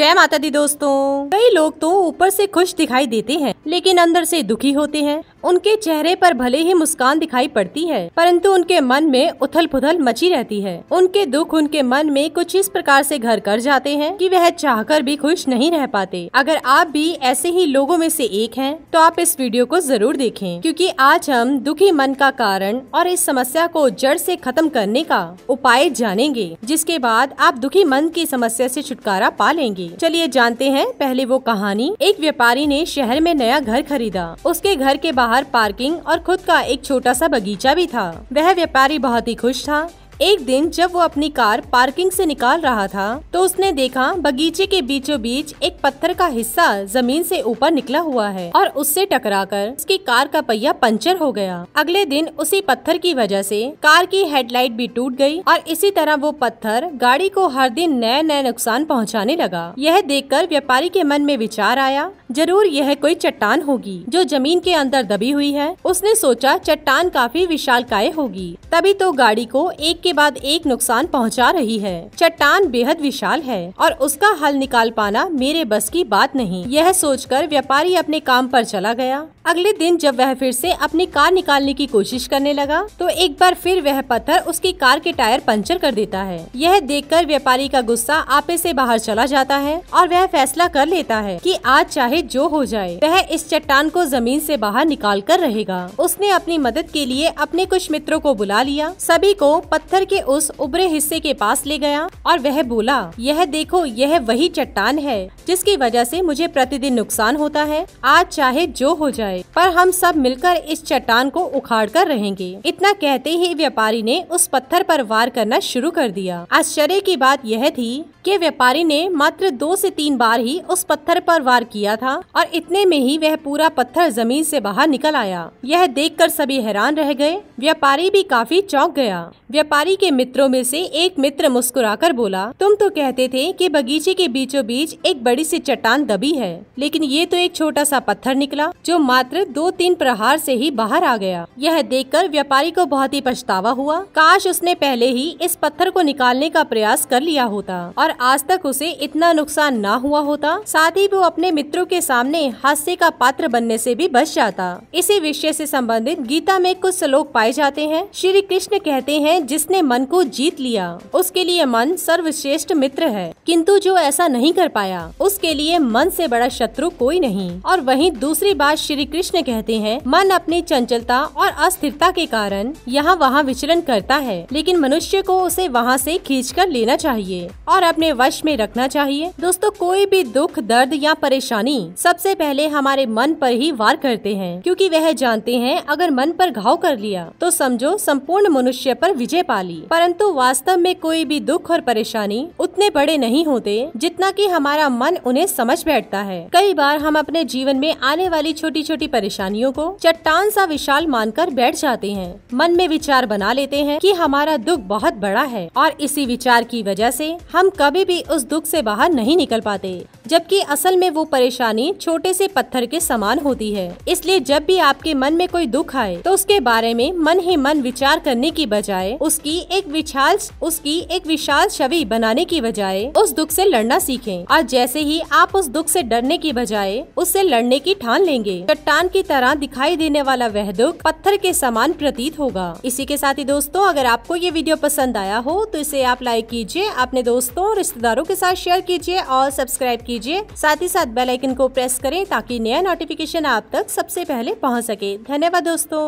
जय माता दी दोस्तों कई लोग तो ऊपर से खुश दिखाई देते हैं लेकिन अंदर से दुखी होते हैं उनके चेहरे पर भले ही मुस्कान दिखाई पड़ती है परंतु उनके मन में उथल पुथल मची रहती है उनके दुख उनके मन में कुछ इस प्रकार से घर कर जाते हैं कि वह चाहकर भी खुश नहीं रह पाते अगर आप भी ऐसे ही लोगों में से एक है तो आप इस वीडियो को जरूर देखें क्यूँकी आज हम दुखी मन का कारण और इस समस्या को जड़ ऐसी खत्म करने का उपाय जानेंगे जिसके बाद आप दुखी मन की समस्या ऐसी छुटकारा पा लेंगे होगी चलिए जानते हैं पहले वो कहानी एक व्यापारी ने शहर में नया घर खरीदा उसके घर के बाहर पार्किंग और खुद का एक छोटा सा बगीचा भी था वह व्यापारी बहुत ही खुश था एक दिन जब वो अपनी कार पार्किंग से निकाल रहा था तो उसने देखा बगीचे के बीचों बीच एक पत्थर का हिस्सा जमीन से ऊपर निकला हुआ है और उससे टकराकर उसकी कार का पहिया पंचर हो गया अगले दिन उसी पत्थर की वजह से कार की हेडलाइट भी टूट गई और इसी तरह वो पत्थर गाड़ी को हर दिन नए नए नुकसान पहुँचाने लगा यह कर व्यापारी के मन में विचार आया जरूर यह कोई चट्टान होगी जो जमीन के अंदर दबी हुई है उसने सोचा चट्टान काफी विशाल काय होगी तभी तो गाड़ी को एक के बाद एक नुकसान पहुंचा रही है चट्टान बेहद विशाल है और उसका हल निकाल पाना मेरे बस की बात नहीं यह सोचकर व्यापारी अपने काम पर चला गया अगले दिन जब वह फिर से अपनी कार निकालने की कोशिश करने लगा तो एक बार फिर वह पत्थर उसकी कार के टायर पंचर कर देता है यह देखकर व्यापारी का गुस्सा आपे से बाहर चला जाता है और वह फैसला कर लेता है कि आज चाहे जो हो जाए वह इस चट्टान को जमीन से बाहर निकाल कर रहेगा उसने अपनी मदद के लिए अपने कुछ मित्रों को बुला लिया सभी को पत्थर के उस उबरे हिस्से के पास ले गया और वह बोला यह देखो यह वही चट्टान है जिसकी वजह से मुझे प्रतिदिन नुकसान होता है आज चाहे जो हो जाए गए पर हम सब मिलकर इस चट्टान को उखाड़ कर रहेंगे इतना कहते ही व्यापारी ने उस पत्थर पर वार करना शुरू कर दिया आश्चर्य की बात यह थी कि व्यापारी ने मात्र दो से तीन बार ही उस पत्थर पर वार किया था और इतने में ही वह पूरा पत्थर जमीन से बाहर निकल आया यह कर सभी हैरान रह गए व्यापारी भी काफी चौंक गया व्यापारी के मित्रों में से एक मित्र मुस्कुराकर बोला तुम तो कहते थे कि बगीचे के बीचों बीच एक बड़ी सी चट्टान दबी है लेकिन ये तो एक छोटा सा पत्थर निकला जो मात्र छात्र दो तीन प्रहार से ही बाहर आ गया यह देखकर व्यापारी को बहुत ही पछतावा हुआ काश उसने पहले ही इस पत्थर को निकालने का प्रयास कर लिया होता और आज तक उसे इतना नुकसान न हुआ होता साथ ही वो अपने मित्रों के सामने हास्य का पात्र बनने ऐसी भी बच जाता इसी विषय ऐसी सम्बन्धित गीता में कुछ श्लोक पाए जाते हैं श्री कृष्ण कहते हैं जिसने मन को जीत लिया उसके लिए मन सर्वश्रेष्ठ मित्र है किंतु जो ऐसा नहीं कर पाया उसके लिए मन से बड़ा शत्रु कोई नहीं और वहीं दूसरी बात श्री कृष्ण कहते हैं मन अपनी चंचलता और अस्थिरता के कारण यहाँ वहाँ विचलन करता है लेकिन मनुष्य को उसे वहाँ से खींच कर लेना चाहिए और अपने वश में रखना चाहिए दोस्तों कोई भी दुख दर्द या परेशानी सबसे पहले हमारे मन पर ही वार करते हैं क्योंकि वह जानते हैं अगर मन पर घाव कर लिया तो समझो संपूर्ण मनुष्य पर विजय पा ली परंतु वास्तव में कोई भी दुख और परेशानी उतने बड़े नहीं होते जितना कि हमारा मन उन्हें समझ बैठता है कई बार हम अपने जीवन में आने वाली छोटी छोटी की परेशानियों को चट्टान सा विशाल मानकर बैठ जाते हैं मन में विचार बना लेते हैं कि हमारा दुख बहुत बड़ा है और इसी विचार की वजह से हम कभी भी उस दुख से बाहर नहीं निकल पाते जबकि असल में वो परेशानी छोटे से पत्थर के समान होती है इसलिए जब भी आपके मन में कोई दुख आए तो उसके बारे में मन ही मन विचार करने की बजाय उसकी एक विशाल उसकी एक विशाल छवि बनाने की बजाय उस दुख से लड़ना सीखें और जैसे ही आप उस दुख से डरने की बजाय उससे लड़ने की ठान लेंगे चट्टान की तरह दिखाई देने वाला वह दुख पत्थर के समान प्रतीत होगा इसी के साथ ही दोस्तों अगर आपको ये वीडियो पसंद आया हो तो इसे आप लाइक कीजिए अपने दोस्तों रिश्तेदारों के साथ शेयर कीजिए और सब्सक्राइब कीजिए कीजिए साथ ही साथ बेल आइकन को प्रेस करें ताकि नया नोटिफिकेशन आप तक सबसे पहले पहुंच सके धन्यवाद दोस्तों